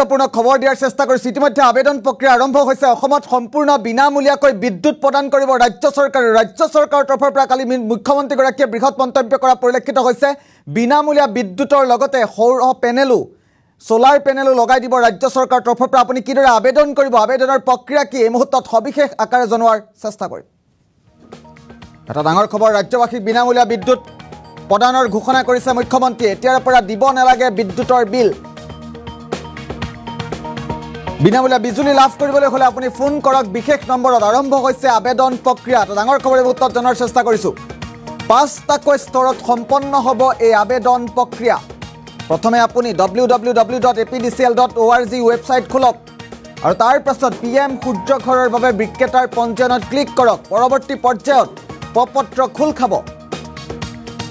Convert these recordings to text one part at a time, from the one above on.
গুৰুত্বপূৰ্ণ খবৰ দিয়াৰ চেষ্টা কৰেছে ইতিমধ্যে আবেদন প্ৰক্ৰিয়া আৰম্ভ হৈছে অসমত সম্পূৰ্ণ বিনামূলীয়াকৈ বিদ্যুৎ প্ৰদান কৰিব ৰাজ্য সৰকাৰ ৰাজ্য চৰকাৰৰ তৰফৰ পৰা কালি মুখ্যমন্ত্ৰীগৰাকীয়ে বৃহৎ মন্তব্য কৰা পৰিলক্ষিত হৈছে বিনামূলীয়া বিদ্যুতৰ লগতে সৌৰ পেনেলো চ'লাৰ পেনেলো লগাই দিব ৰাজ্য চৰকাৰৰ তৰফৰ পৰা আপুনি কিদৰে আবেদন কৰিব আবেদনৰ প্ৰক্ৰিয়া কি এই মুহূৰ্তত সবিশেষ আকাৰে জনোৱাৰ চেষ্টা কৰিম এটা ডাঙৰ খবৰ ৰাজ্যবাসীক বিনামূলীয়া বিদ্যুৎ প্ৰদানৰ ঘোষণা কৰিছে মুখ্যমন্ত্ৰীয়ে মুখ্যমন্ত্ৰী পৰা দিব নালাগে বিদ্যুতৰ বিল বিনামূলীয়া বিজুলী লাভ কৰিবলৈ হ'লে আপুনি ফোন কৰক বিশেষ নম্বৰত আৰম্ভ হৈছে আবেদন প্ৰক্ৰিয়া এটা ডাঙৰ খবৰ উত্তৰ জনাৰ চেষ্টা কৰিছোঁ পাঁচটাকৈ স্তৰত সম্পন্ন হ'ব এই আবেদন প্ৰক্ৰিয়া প্ৰথমে আপুনি W W W dot A P D C L dot O' R G website খোলক আৰু তাৰ পাছত পি এম সূৰ্য ঘৰৰ বাবে বিক্ৰেতাৰ পঞ্জীয়নত ক্লিক কৰক পৰৱৰ্তী পৰ্যায়ত প খোল খাব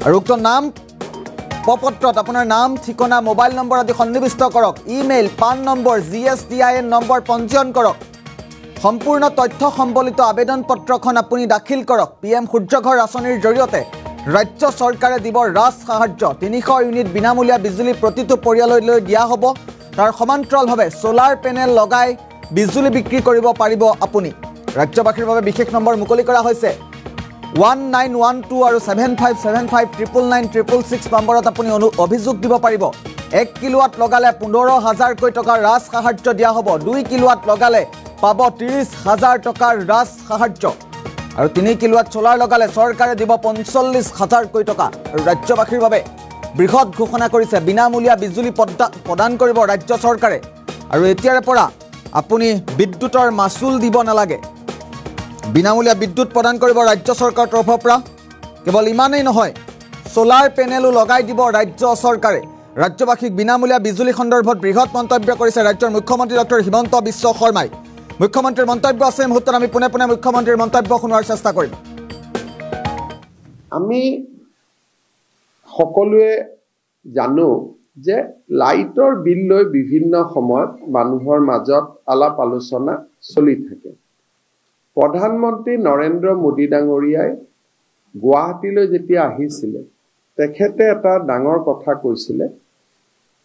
আৰু উক্ত নাম পত্ৰত আপোনাৰ নাম ঠিকনা মোবাইল নম্বৰ আদি সন্নিৱিষ্ট কৰক email PAN number G S T I N number পঞ্জীয়ন কৰক সম্পূৰ্ণ তথ্য সম্বলিত আবেদন পত্ৰখন আপুনি দাখিল কৰক পি এম সূৰ্যঘৰ আঁচনিৰ জৰিয়তে ৰাজ্য চৰকাৰে দিব ৰাজ সাহাৰ্য তিনিশ ইউনিট বিনামূলীয়া বিজুলী প্ৰতিটো পৰিয়াললৈ দিয়া হ'ব তাৰ সমান্তৰালভাৱে চ'লাৰ পেনেল লগাই বিজুলী বিক্ৰী কৰিব পাৰিব আপুনি ৰাজ্যবাসীৰ বাবে বিশেষ নম্বৰ মুকলি কৰা হৈছে ওৱান নাইন ওৱান টু আৰু seven five seven five triple nine triple six নম্বৰত আপুনি অনু অভিযোগ দিব পাৰিব এক কিলোৱাত লগালে পোন্ধৰ হাজাৰকৈ টকাৰ ৰাজ সাহাৰ্য দিয়া হ'ব দুই কিলোৱাত লগালে পাব ত্ৰিছ হাজাৰ টকাৰ ৰাজ সাহাৰ্য আৰু তিনি কিলোৱাত চলাৰ লগালে চৰকাৰে দিব পঞ্চল্লিছ হাজাৰকৈ টকা আৰু ৰাজ্যবাসীৰ বাবে বৃহৎ ঘোষণা কৰিছে বিনামূলীয়া বিজুলী পদা প্ৰদান কৰিব ৰাজ্য চৰকাৰে আৰু এতিয়াৰে পৰা আপুনি বিদ্যুতৰ মাচুল দিব নালাগে বিনামূলীয়া বিদ্যুৎ প্ৰদান কৰিব ৰাজ্য চৰকাৰৰ তৰফৰ পৰা কেৱল ইমানেই নহয় চ'লাৰ পেনেলো লগাই দিব ৰাজ্য চৰকাৰে ৰাজ্যবাসীক বিনামূলীয়া বিজুলী সন্দৰ্ভত বৃহৎ মন্তব্য কৰিছে ৰাজ্যৰ মুখ্যমন্ত্ৰী ডক্টৰ হিমন্ত বিশ্ব শৰ্মাই মুখ্যমন্ত্ৰীৰ মন্তব্য আছে এই মুহূৰ্তত আমি পোনে পোনে মুখ্যমন্ত্ৰীৰ মন্তব্য শুনোৱাৰ চেষ্টা কৰিম আমি সকলোৱে জানো যে লাইটৰ বিল লৈ বিভিন্ন সময়ত মানুহৰ মাজত আলাপ আলোচনা চলি থাকে প্ৰধানমন্ত্ৰী নৰেন্দ্ৰ মোদী ডাঙৰীয়াই গুৱাহাটীলৈ যেতিয়া আহিছিলে তেখেতে এটা ডাঙৰ কথা কৈছিলে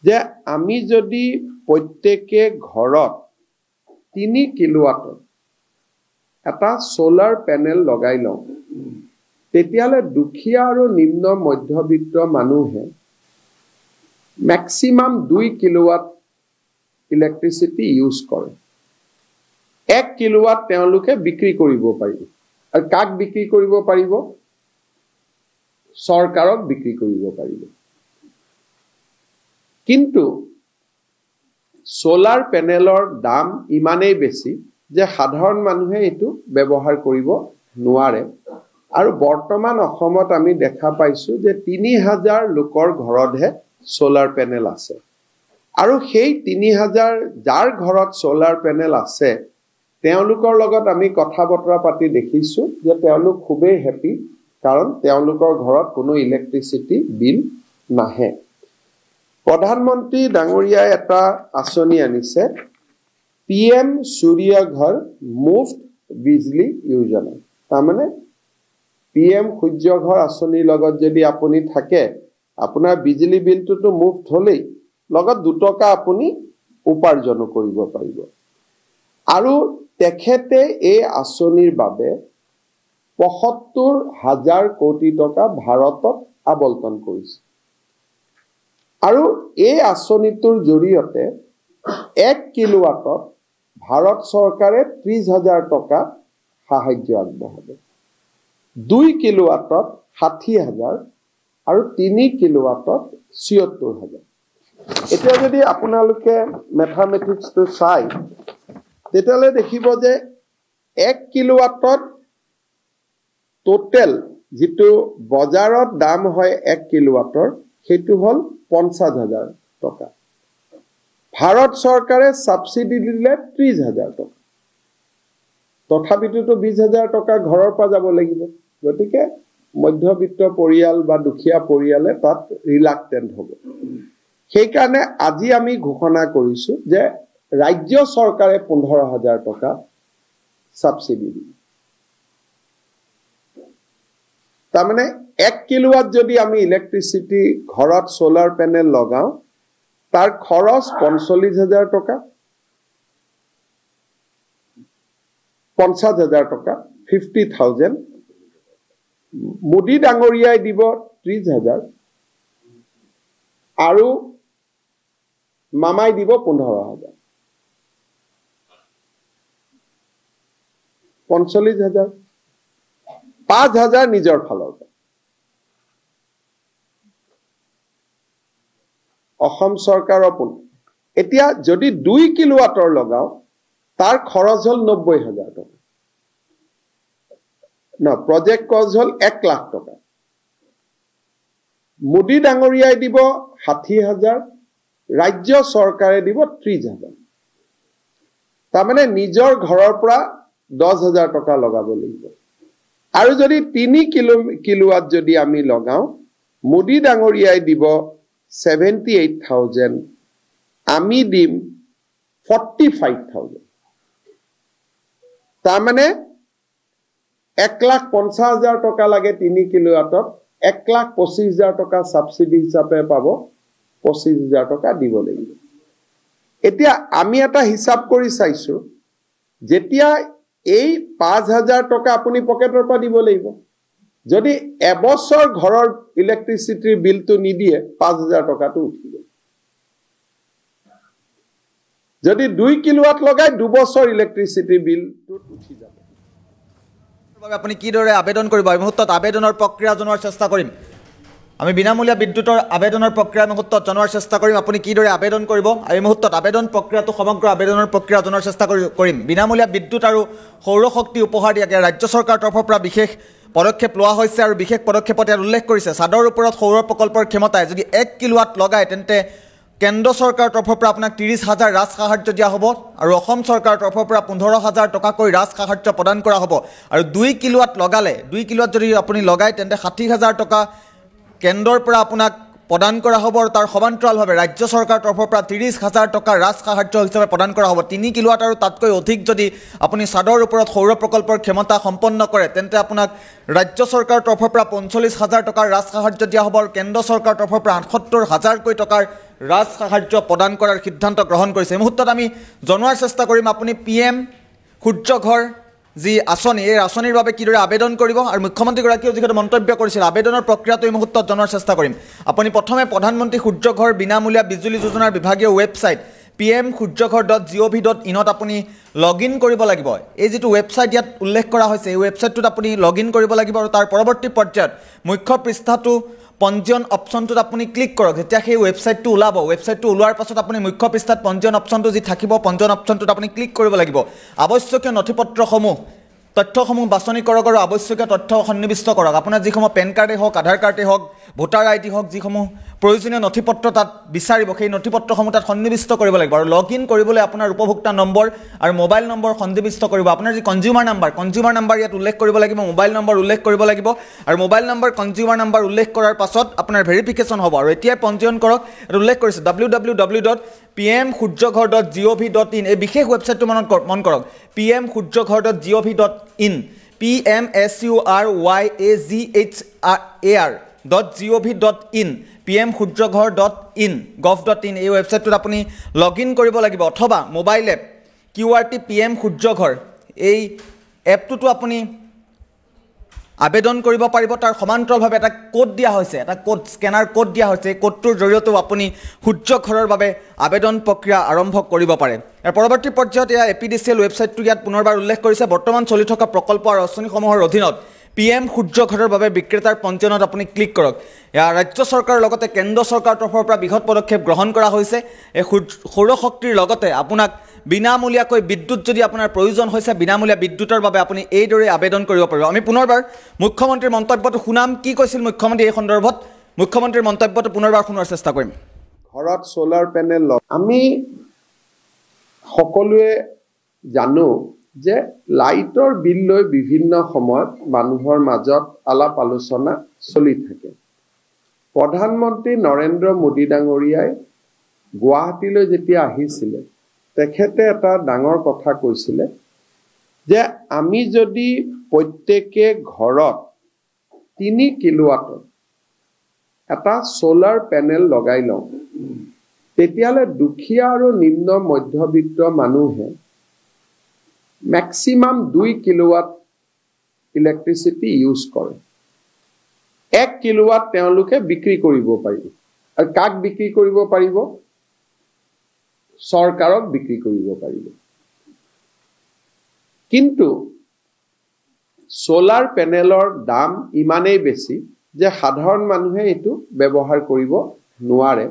যে আমি যদি প্ৰত্যেকে ঘৰত তিনি কিলোৱাটত এটা চলাৰ পেনেল লগাই লওঁ তেতিয়াহ'লে দুখীয়া আৰু নিম্ন মধ্যবিত্ত মানুহে মেক্সিমাম দুই কিলোৱাট ইলেক্ট্ৰিচিটি ইউজ কৰে এক কিলোৱাত তেওঁলোকে বিক্ৰী কৰিব পাৰিব আৰু কাক বিক্ৰী কৰিব পাৰিব চৰকাৰক বিক্ৰী কৰিব পাৰিব কিন্তু চ'লাৰ পেনেলৰ দাম ইমানেই বেছি যে সাধাৰণ মানুহে এইটো ব্যৱহাৰ কৰিব নোৱাৰে আৰু বৰ্তমান অসমত আমি দেখা পাইছোঁ যে তিনি হাজাৰ লোকৰ ঘৰতহে চ'লাৰ পেনেল আছে আৰু সেই তিনি হাজাৰ যাৰ ঘৰত চ'লাৰ পেনেল আছে তেওঁলোকৰ লগত আমি কথা বতৰা পাতি দেখিছোঁ যে তেওঁলোক খুবেই হেপী কাৰণ তেওঁলোকৰ ঘৰত কোনো ইলেক্ট্ৰিচিটি বিল নাহে প্ৰধানমন্ত্ৰী ডাঙৰীয়াই এটা আঁচনি আনিছে পি এম সূৰ্য ঘৰ মুফ্ট বিজলী য়োজনা তাৰমানে পি এম সূৰ্য ঘৰ আঁচনিৰ লগত যদি আপুনি থাকে আপোনাৰ বিজুলী বিলটোতো মুফ্ট হ'লেই লগত দুটকা আপুনি উপাৰ্জনো কৰিব পাৰিব আৰু তেখেতে এই আঁচনিৰ বাবে পঁসত্তৰ হাজাৰ কোটি টকা ভাৰতত আৱণ্টন কৰিছে আৰু এই আঁচনিটোৰ জৰিয়তে এক কিলোৱাটত ভাৰত চৰকাৰে ত্ৰিশ হাজাৰ টকা সাহাৰ্য আগবঢ়াব দুই কিলোৱাটত ষাঠি হাজাৰ আৰু তিনি কিলোৱাটত ছিয়ত্তৰ হাজাৰ এতিয়া যদি আপোনালোকে মেথামেটিক্সটো চাই তেতিয়াহ'লে দেখিব যে এক কিলো ৱাটত টোটেল যিটো বজাৰত দাম হয় এক কিলো ৱাটৰ সেইটো হ'ল পঞ্চাছ হাজাৰ টকা ভাৰত চৰকাৰে ছাবচিডি দিলে ত্ৰিছ হাজাৰ টকা তথাপিতোতো বিছ হাজাৰ টকা ঘৰৰ পৰা যাব লাগিব গতিকে মধ্যবিত্ত পৰিয়াল বা দুখীয়া পৰিয়ালে তাত ৰিলাকটেণ্ট হ'ব সেইকাৰণে আজি আমি ঘোষণা কৰিছোঁ যে ৰাজ্য চৰকাৰে পোন্ধৰ হাজাৰ টকা ছাবচিডি দিব তাৰমানে এক কিলোৱাত যদি আমি ইলেক্ট্ৰিচিটি ঘৰত চ'লাৰ পেনেল লগাওঁ তাৰ খৰচ পঞ্চল্লিছ হাজাৰ টকা পঞ্চাছ হাজাৰ টকা ফিফটি থাউজেণ্ড মোদী ডাঙৰীয়াই দিব ত্ৰিছ হাজাৰ আৰু মামাই দিব পোন্ধৰ হাজাৰ পঞ্চল্লিছ হাজাৰ পাঁচ হাজাৰ নিজৰ ফালৰ পৰা অসম চৰকাৰৰ পোন এতিয়া যদি দুই কিলো ৱাটৰ লগাওঁ তাৰ খৰচ হ'ল নব্বৈ হাজাৰ টকা ন প্ৰজেক্ট খৰচ হ'ল এক লাখ টকা মোদী ডাঙৰীয়াই দিব ষাঠি হাজাৰ ৰাজ্য চৰকাৰে দিব ত্ৰিছ হাজাৰ তাৰমানে নিজৰ ঘৰৰ পৰা দহ হাজাৰ টকা লগাব লাগিব আৰু যদি তিনি কিলো কিলোৱাট যদি আমি লগাওঁ মোদী ডাঙৰীয়াই দিব ছেভেণ্টি এইট থাউজেণ্ড আমি দিম ফৰ্টি ফাইভ থাউজেণ্ড তাৰমানে এক লাখ পঞ্চাছ হাজাৰ টকা লাগে তিনি কিলোৱাটত এক লাখ পঁচিছ হাজাৰ টকা ছাবচিডি হিচাপে পাব পঁচিছ হাজাৰ টকা দিব লাগিব এতিয়া আমি এটা হিচাপ কৰি চাইছোঁ যেতিয়া এই পাঁচ হাজাৰ টকা আপুনি পকেটৰ পৰা দিব লাগিব যদি এবছৰ ঘৰৰ ইলেক্ট্ৰিচিটিৰ বিলটো নিদিয়ে পাঁচ হাজাৰ টকাটো উঠি গ'ল যদি দুই কিলোৱাট লগাই দুবছৰ ইলেক্ট্ৰিচিটিৰ বিলটো উঠি যাব আপুনি কিদৰে আবেদন কৰিব এই মুহূৰ্তত আবেদনৰ প্ৰক্ৰিয়া জনোৱাৰ চেষ্টা কৰিম আমি বিনামূলীয়া বিদ্যুতৰ আবেদনৰ প্ৰক্ৰিয়া মুহূৰ্তত জনোৱাৰ চেষ্টা কৰিম আপুনি কিদৰে আবেদন কৰিব আৰু এই মুহূৰ্তত আবেদন প্ৰক্ৰিয়াটো সমগ্ৰ আবেদনৰ প্ৰক্ৰিয়া জনোৱাৰ চেষ্টা কৰি কৰিম বিনামূলীয়া বিদ্যুৎ আৰু সৌৰশক্তি উপহাৰ দিয়াকে ৰাজ্য চৰকাৰৰ তৰফৰ পৰা বিশেষ পদক্ষেপ লোৱা হৈছে আৰু বিশেষ পদক্ষেপত ইয়াত উল্লেখ কৰিছে চাদৰ ওপৰত সৌৰ প্ৰকল্পৰ ক্ষমতাই যদি এক কিলোৱাত লগায় তেন্তে কেন্দ্ৰ চৰকাৰৰ তৰফৰ পৰা আপোনাক ত্ৰিছ হাজাৰ ৰাজ সাহাৰ্য দিয়া হ'ব আৰু অসম চৰকাৰৰ তৰফৰ পৰা পোন্ধৰ হাজাৰ টকাকৈ ৰাজ সাহাৰ্য প্ৰদান কৰা হ'ব আৰু দুই কিলোৱাত লগালে দুই কিলোৱাত যদি আপুনি লগায় তেন্তে ষাঠি হাজাৰ টকা কেন্দ্ৰৰ পৰা আপোনাক প্ৰদান কৰা হ'ব আৰু তাৰ সমান্তৰালভাৱে ৰাজ্য চৰকাৰৰ তৰফৰ পৰা ত্ৰিছ হাজাৰ টকা সাহাৰ্য হিচাপে প্ৰদান কৰা হ'ব তিনি কিলোৱাট আৰু তাতকৈ অধিক যদি আপুনি চাদৰ ওপৰত সৌৰ প্ৰকল্পৰ ক্ষমতা সম্পন্ন কৰে তেন্তে আপোনাক ৰাজ্য চৰকাৰৰ তৰফৰ পৰা পঞ্চল্লিছ হাজাৰ টকাৰ ৰাজ সাহাৰ্য দিয়া হ'ব আৰু কেন্দ্ৰ চৰকাৰৰ তৰফৰ পৰা আঠসত্তৰ হাজাৰকৈ টকাৰ ৰাজ সাহাৰ্য প্ৰদান কৰাৰ সিদ্ধান্ত গ্ৰহণ কৰিছে এই মুহূৰ্তত আমি জনোৱাৰ চেষ্টা কৰিম আপুনি পি এম সূৰ্যঘৰ যি আঁচনি এই আঁচনিৰ বাবে কিদৰে আবেদন কৰিব আৰু মুখ্যমন্ত্ৰীগৰাকীয়েও যিহেতু মন্তব্য কৰিছিল আবেদনৰ প্ৰক্ৰিয়াটো এই মুহূৰ্তত জনোৱাৰ চেষ্টা কৰিম আপুনি প্ৰথমে প্ৰধানমন্ত্ৰী সূৰ্যঘৰ বিনামূলীয়া বিজুলী যোজনাৰ বিভাগীয় website P M Suryaghar dot G অ' ভি ডট ইনত আপুনি লগ ইন কৰিব লাগিব এই যিটো ৱেবছাইট ইয়াত উল্লেখ কৰা হৈছে এই ৱেবছাইটটোত আপুনি লগ ইন কৰিব লাগিব আৰু তাৰ পৰৱৰ্তী পৰ্যায়ত মুখ্য পৃষ্ঠাটো পঞ্জীয়ন অপশ্যনটোত আপুনি ক্লিক কৰক যেতিয়া সেই ৱেবছাইটটো ওলাব ৱেবছাইটটো ওলোৱাৰ পাছত আপুনি মুখ্য পৃষ্ঠাত পঞ্জীয়ন অপশ্যনটো যি থাকিব পঞ্জীয়ন অপশ্যনটোত আপুনি ক্লিক কৰিব লাগিব আৱশ্যকীয় নথি পত্ৰসমূহ তথ্যসমূহ বাছনি কৰক আৰু আৱশ্যকীয় তথ্য সন্নিৱিষ্ট কৰক আপোনাৰ যিসমূহ পেন কাৰ্ডেই হওক আধাৰ কাৰ্ডেই হওক ভোটাৰ আই ডি হওক যিসমূহ প্ৰয়োজনীয় নথি পত্ৰ তাত বিচাৰিব সেই নথি পত্ৰসমূহ তাত সন্নিৱিষ্ট কৰিব লাগিব আৰু লগ ইন কৰিবলৈ আপোনাৰ উপভোক্তা নম্বৰ আৰু মোবাইল নম্বৰ সন্নিৱিষ্ট কৰিব আপোনাৰ যি কনজিউমাৰ নাম্বাৰ কনজিউমাৰ নাম্বাৰ ইয়াত উল্লেখ কৰিব লাগিব মোবাইল নম্বৰ উল্লেখ কৰিব লাগিব আৰু মোবাইল নম্বৰ কনজিউমাৰ নাম্বাৰ উল্লেখ কৰাৰ পাছত আপোনাৰ ভেৰিফিকেশ্যন হ'ব আৰু এতিয়াই পঞ্জীয়ন কৰক ইয়াত উল্লেখ কৰিছে W W W dot P M Suryaghar dot G O' V dot in এই বিশেষ ৱেবছাইটটো মনত মন কৰক P M Suryaghar dot G O' V dot in P M S U R Y A G H A R dot G G O' V dot in P Ghar ঘৰ in gov dot in in এই ৱেবছাইটটোত আপুনি log in কৰিব লাগিব অথবা mobile app Q R T P M Suryaghar এই এপটোতো আপুনি আবেদন কৰিব পাৰিব তাৰ সমান্তৰালভাৱে এটা ক'ড দিয়া হৈছে এটা ক'ড স্কেনাৰ ক'ড দিয়া হৈছে এই ক'ডটোৰ জৰিয়তেও আপুনি ঘৰৰ বাবে আবেদন প্ৰক্ৰিয়া আৰম্ভ কৰিব পাৰে ইয়াৰ পৰৱৰ্তী পৰ্যায়ত এয়া A P D C L ৱেবছাইটটো ইয়াত পুনৰবাৰ উল্লেখ কৰিছে বৰ্তমান চলি থকা প্ৰকল্প আৰু আঁচনিসমূহৰ অধীনত পি এম সূৰ্য ঘৰৰ বাবে বিক্ৰেতাৰ পঞ্জীয়নত আপুনি ক্লিক কৰক ইয়াৰ ৰাজ্য চৰকাৰৰ লগতে কেন্দ্ৰ চৰকাৰৰ তৰফৰ পৰা বৃহৎ পদক্ষেপ গ্ৰহণ কৰা হৈছে এই সৌৰশক্তিৰ লগতে আপোনাক বিনামূলীয়াকৈ বিদ্যুৎ যদি আপোনাৰ প্ৰয়োজন হৈছে বিনামূলীয়া বিদ্যুতৰ বাবে আপুনি এইদৰে আবেদন কৰিব পাৰিব আমি পুনৰবাৰ মুখ্যমন্ত্ৰীৰ মন্তব্যটো শুনাম কি কৈছিল মুখ্যমন্ত্ৰী এই সন্দৰ্ভত মুখ্যমন্ত্ৰীৰ মন্তব্যটো পুনৰবাৰ শুনোৱাৰ চেষ্টা কৰিম ঘৰত চ'লাৰ পেনেল আমি সকলোৱে জানো যে লাইটৰ বিল লৈ বিভিন্ন সময়ত মানুহৰ মাজত আলাপ আলোচনা চলি থাকে প্ৰধানমন্ত্ৰী নৰেন্দ্ৰ মোদী ডাঙৰীয়াই গুৱাহাটীলৈ যেতিয়া আহিছিলে তেখেতে এটা ডাঙৰ কথা কৈছিলে যে আমি যদি প্ৰত্যেকে ঘৰত তিনি কিলোৱাটত এটা চ'লাৰ পেনেল লগাই লওঁ তেতিয়াহ'লে দুখীয়া আৰু নিম্ন মধ্যবিত্ত মানুহে মেক্সিমাম দুই কিলোৱাট ইলেক্ট্ৰিচিটি ইউজ কৰে এক কিলোৱাট তেওঁলোকে বিক্ৰী কৰিব পাৰিব আৰু কাক বিক্ৰী কৰিব পাৰিব চৰকাৰক বিক্ৰী কৰিব পাৰিব কিন্তু চ'লাৰ পেনেলৰ দাম ইমানেই বেছি যে সাধাৰণ মানুহে এইটো ব্যৱহাৰ কৰিব নোৱাৰে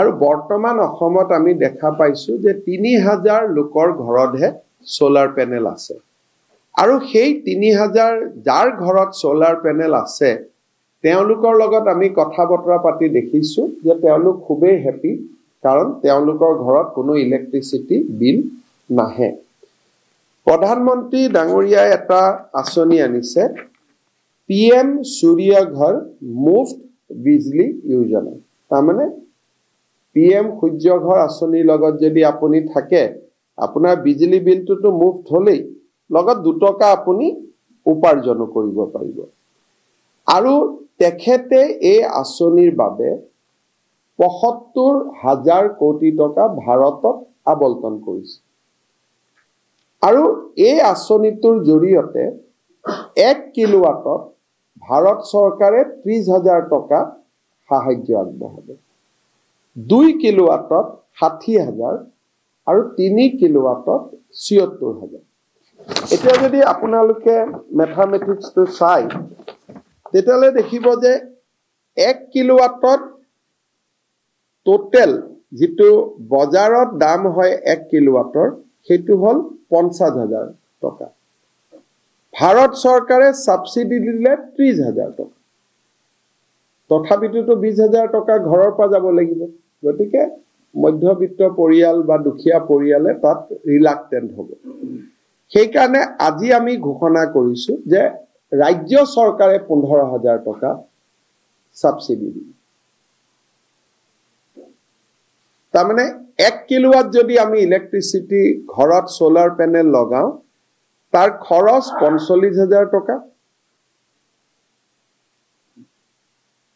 আৰু বৰ্তমান অসমত আমি দেখা পাইছোঁ যে তিনি হাজাৰ লোকৰ ঘৰতহে চলাৰ পেনেল আছে আৰু সেই তিনি হাজাৰ যাৰ ঘৰত চলাৰ পেনেল আছে তেওঁলোকৰ লগত আমি কথা বতৰা পাতি দেখিছোঁ যে তেওঁলোক খুবেই হেপী কাৰণ তেওঁলোকৰ ঘৰত কোনো ইলেক্ট্ৰিচিটি বিল নাহে প্ৰধানমন্ত্ৰী ডাঙৰীয়াই এটা আঁচনি আনিছে পি এম সূৰ্য ঘৰ মুফ্ট বিজলি য়োজনা তাৰমানে পি এম সূৰ্য ঘৰ আঁচনিৰ লগত যদি আপুনি থাকে আপোনাৰ বিজুলী বিলটোতো মুফ্ত হ'লেই লগত দুটকা আপুনি উপাৰ্জনো কৰিব পাৰিব আৰু তেখেতে এই আঁচনিৰ বাবে পঁসত্তৰ হাজাৰ কোটি টকা ভাৰতত আৱলন কৰিছে আৰু এই আঁচনিটোৰ জৰিয়তে এক কিলোৱাটত ভাৰত চৰকাৰে ত্ৰিশ হাজাৰ টকা সাহাৰ্য আগবঢ়াব দুই কিলোৱাটত ষাঠি হাজাৰ আৰু তিনি কিলোৱাটত ছিয়ত্তৰ হাজাৰ এতিয়া যদি আপোনালোকে মেথামেটিক্সটো চাই তেতিয়াহ'লে দেখিব যে এক কিলোৱাটত টোটেল যিটো বজাৰত দাম হয় এক কিলোৱাটৰ সেইটো হ'ল পঞ্চাছ হাজাৰ টকা ভাৰত চৰকাৰে ছাবচিডি দিলে ত্ৰিছ হাজাৰ টকা তথাপিতোতো বিছ হাজাৰ টকা ঘৰৰ পৰা যাব লাগিব গতিকে মধ্যবিত্ত পৰিয়াল বা দুখীয়া পৰিয়ালে তাত ৰিলাকটেণ্ট হ'ব সেইকাৰণে আজি আমি ঘোষণা কৰিছোঁ যে ৰাজ্য চৰকাৰে পোন্ধৰ হাজাৰ টকা ছাবচিডি দিব তাৰমানে এক কিলোৱাত যদি আমি ইলেক্ট্ৰিচিটি ঘৰত চ'লাৰ পেনেল লগাওঁ তাৰ খৰচ পঞ্চল্লিছ হাজাৰ টকা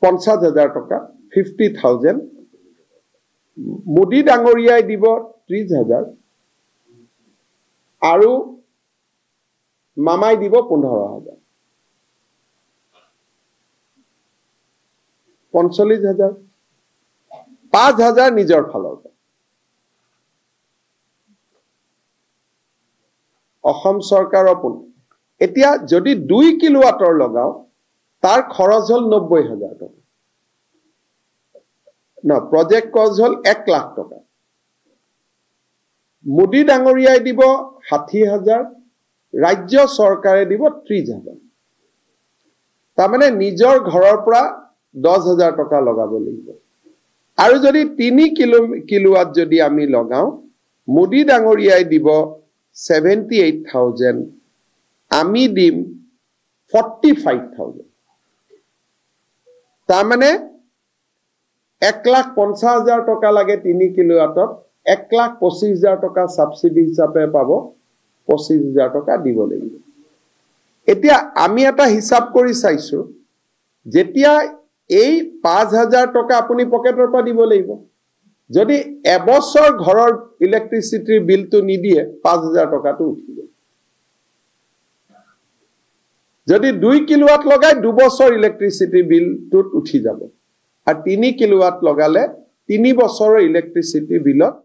পঞ্চাছ হাজাৰ টকা ফিফটি থাউজেণ্ড মোদী ডাঙৰীয়াই দিব ত্ৰিছ হাজাৰ আৰু মামাই দিব পোন্ধৰ হাজাৰ পঞ্চল্লিছ হাজাৰ পাঁচ হাজাৰ নিজৰ ফালৰ পৰা অসম চৰকাৰৰ পোন এতিয়া যদি দুই কিলো আঁতৰ লগাওঁ তাৰ খৰচ হ'ল নব্বৈ হাজাৰ টকা ন প্ৰজেক্ট কষ্ট হ'ল এক লাখ টকা মোদী ডাঙৰীয়াই দিব ষাঠি হাজাৰ ৰাজ্য চৰকাৰে দিব ত্ৰিছ হাজাৰ তাৰমানে নিজৰ ঘৰৰ পৰা দহ হাজাৰ টকা লগাব লাগিব আৰু যদি তিনি কিলো কিলোৱাত যদি আমি লগাওঁ মোদী ডাঙৰীয়াই দিব ছেভেণ্টি এইট থাউজেণ্ড আমি দিম ফৰ্টি ফাইভ থাউজেণ্ড তাৰমানে এক লাখ পঞ্চাছ হাজাৰ টকা লাগে তিনি কিলোৱাটত এক লাখ পঁচিছ হাজাৰ টকা ছাবচিডি হিচাপে পাব পঁচিছ হাজাৰ টকা দিব লাগিব এতিয়া আমি এটা হিচাপ কৰি চাইছো যেতিয়া এই পাঁচ হাজাৰ টকা আপুনি পকেটৰ পৰা দিব লাগিব যদি এবছৰ ঘৰৰ ইলেক্ট্ৰিচিটিৰ বিলটো নিদিয়ে পাঁচ হাজাৰ টকাটো উঠিব যদি দুই কিলোৱাট লগাই দুবছৰ ইলেক্ট্ৰিচিটিৰ বিলটোত উঠি যাব আৰু তিনি কিলোৱাট লগালে তিনি বছৰৰ ইলেক্ট্ৰিচিটি বিলত